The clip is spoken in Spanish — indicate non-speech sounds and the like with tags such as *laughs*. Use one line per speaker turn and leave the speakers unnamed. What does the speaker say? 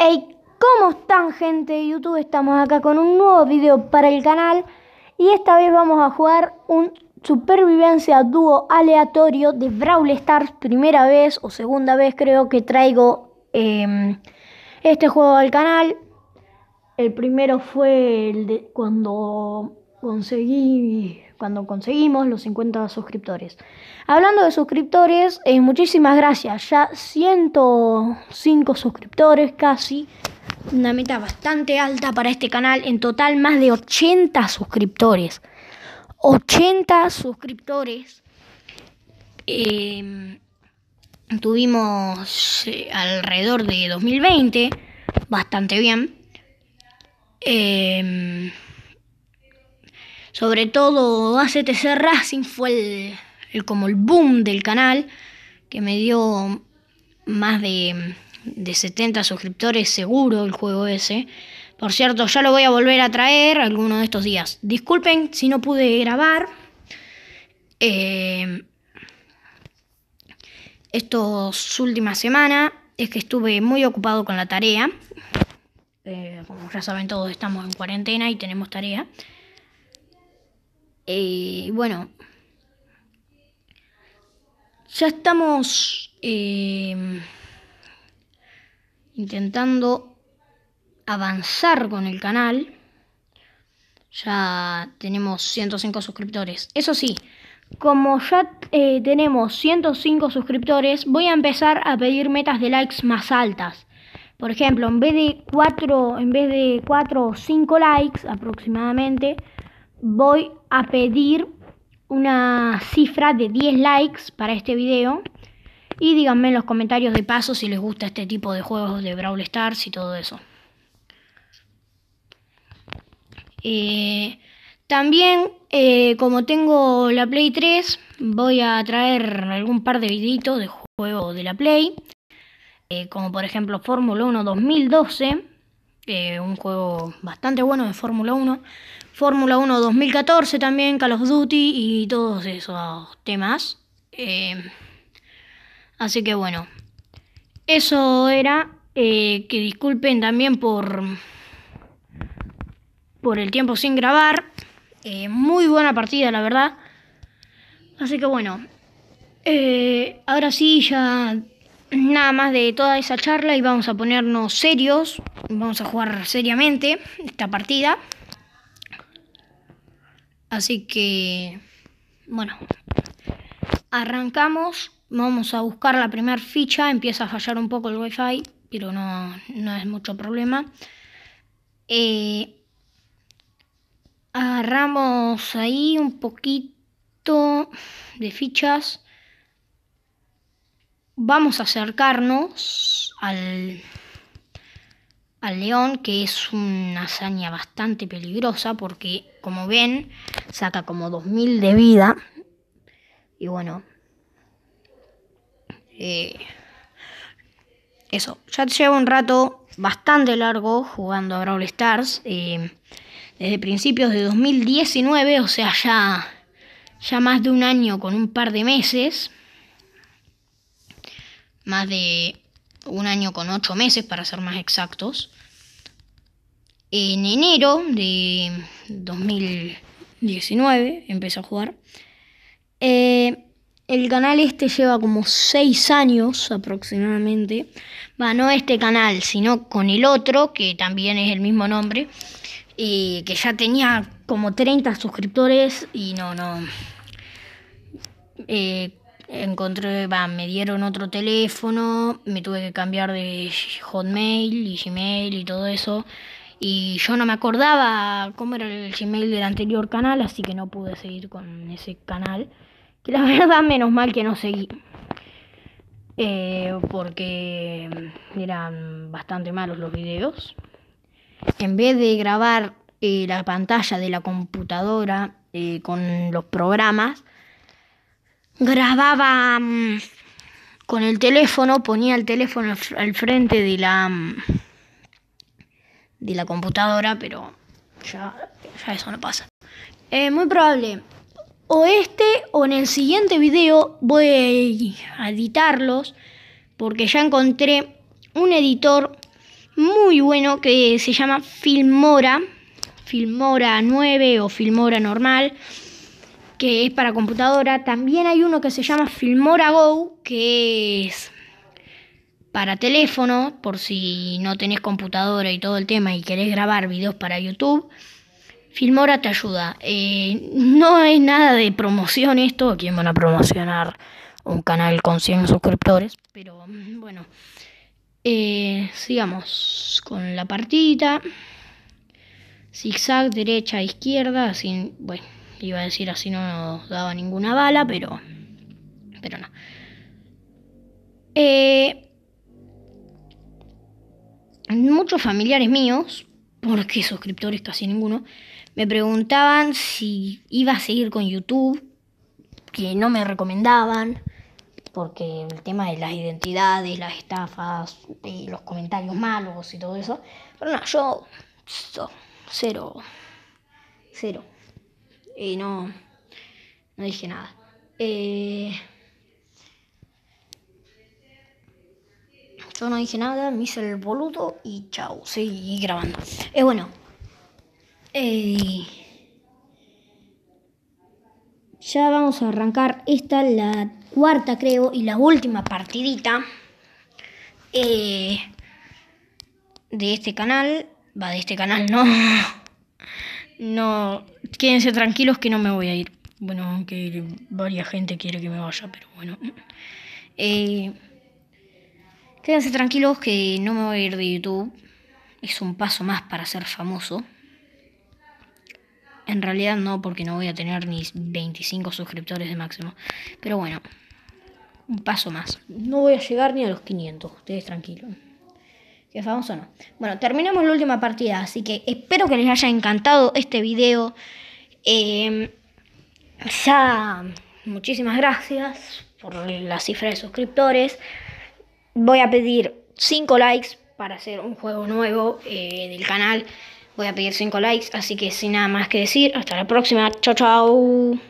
Hey, ¿cómo están gente de YouTube? Estamos acá con un nuevo video para el canal y esta vez vamos a jugar un supervivencia dúo aleatorio de Brawl Stars, primera vez o segunda vez creo que traigo em, este juego al canal. El primero fue el de cuando conseguí, cuando conseguimos los 50 suscriptores. Hablando de suscriptores, eh, muchísimas gracias. Ya 105 suscriptores casi. Una meta bastante alta para este canal. En total más de 80 suscriptores. 80 suscriptores. Em, tuvimos eh, alrededor de 2020. Bastante bien. Eh, sobre todo ACTC Racing fue el, como el boom del canal que me dio más de, 70 suscriptores seguro el juego ese. Por cierto, ya lo voy a volver a traer alguno de estos días. Disculpen si no pude grabar. Eh, estas últimas semanas es que estuve muy ocupado con la tarea. Eh, como ya saben todos, estamos en cuarentena y tenemos tarea. Eh, y bueno, ya estamos em, intentando avanzar con el canal. Ya tenemos 105 suscriptores. Eso sí, como ya eh, tenemos 105 suscriptores, voy a empezar a pedir metas de likes más altas. Por ejemplo, en vez de 4, en vez de 4 o 5 likes aproximadamente, voy a pedir una cifra de 10 likes para este video. Y díganme en los comentarios de paso si les gusta este tipo de juegos de Brawl Stars y todo eso. Eh, también, eh, como tengo la Play 3, voy a traer algún par de videitos de juegos de la Play. Eh, como por ejemplo Fórmula 1 2012. Eh, un juego bastante bueno de Fórmula 1. Fórmula 1 2014 también, Call of Duty y todos esos temas. Eh, así que bueno, eso era. Eh, que disculpen también por, por el tiempo sin grabar. muy buena partida, la verdad. Así que bueno, ahora sí ya nada más de toda esa charla y vamos a ponernos serios, vamos a jugar seriamente esta partida. Así que, bueno, arrancamos, vamos a buscar la primera ficha, empieza a fallar un poco el wifi, pero no, no es mucho problema. Eh, agarramos ahí un poquito de fichas vamos a acercarnos al, al león, que es una hazaña bastante peligrosa porque, como ven, saca como 2000 de vida. Y bueno, eh, eso, ya llevo un rato bastante largo jugando a Brawl Stars. Eh, desde principios de 2019, o sea, ya, ya más de un año con un par de meses más de un año con ocho meses, para ser más exactos. En enero de 2019 empezó a jugar. Eh, el canal este lleva como seis años aproximadamente. Va, no este canal, sino con el otro, que también es el mismo nombre, que ya tenía como 30 suscriptores y no, no. Eh, encontré, me dieron otro teléfono, me tuve que cambiar de Hotmail y Gmail y todo eso. Y yo no me acordaba cómo era el Gmail del anterior canal, así que no pude seguir con ese canal. Que la *laughs* verdad, menos mal que no seguí. Eh, porque eran bastante malos los videos. En vez de grabar eh, la pantalla de la computadora eh, con los programas, grababa mm, con el teléfono, ponía el teléfono al frente de la, mm, de la computadora, pero ya, eso no pasa. Eh, muy probable, o este o en el siguiente video voy a editarlos, porque ya encontré un editor muy bueno que se llama Filmora, Filmora 9 o Filmora normal que es para computadora. También hay uno que se llama Filmora Go, que es para teléfono, por si no tenés computadora y todo el tema y querés grabar videos para YouTube. Filmora te ayuda. Eh, no es nada de promoción esto, quién van a promocionar un canal con 100 suscriptores, pero bueno, eh, sigamos con la partida. Zigzag, derecha, izquierda, Así... bueno. Iba a decir así no nos daba ninguna bala, pero. Pero no. Eh, muchos familiares míos, porque suscriptores casi ninguno, me preguntaban si iba a seguir con YouTube, que no me recomendaban, porque el tema de las identidades, las estafas, eh, los comentarios malos y todo eso. Pero no, yo. cero. Cero y no, no dije nada. Eh, yo no dije nada, me hice el boludo y chao, seguí grabando. Eh, bueno. Eh, ya vamos a arrancar esta, la cuarta creo, y la última partidita eh, de este canal. Va, de este canal, no. *laughs* no, quédense tranquilos que no me voy a ir. Bueno, aunque varias gente quiere que me vaya, pero bueno. Eh, quédense tranquilos que no me voy a ir de YouTube. Es un paso más para ser famoso. En realidad no, porque no voy a tener ni 25 suscriptores de máximo. Pero bueno, un paso más. No voy a llegar ni a los 500, ustedes tranquilos famoso no. Bueno, terminamos la última partida, así que espero que les haya encantado este video. Em, ya, muchísimas gracias por la cifra de suscriptores. Voy a pedir 5 likes para hacer un juego nuevo En eh, del canal. Voy a pedir 5 likes, así que sin nada más que decir, hasta la próxima. Chao, chao.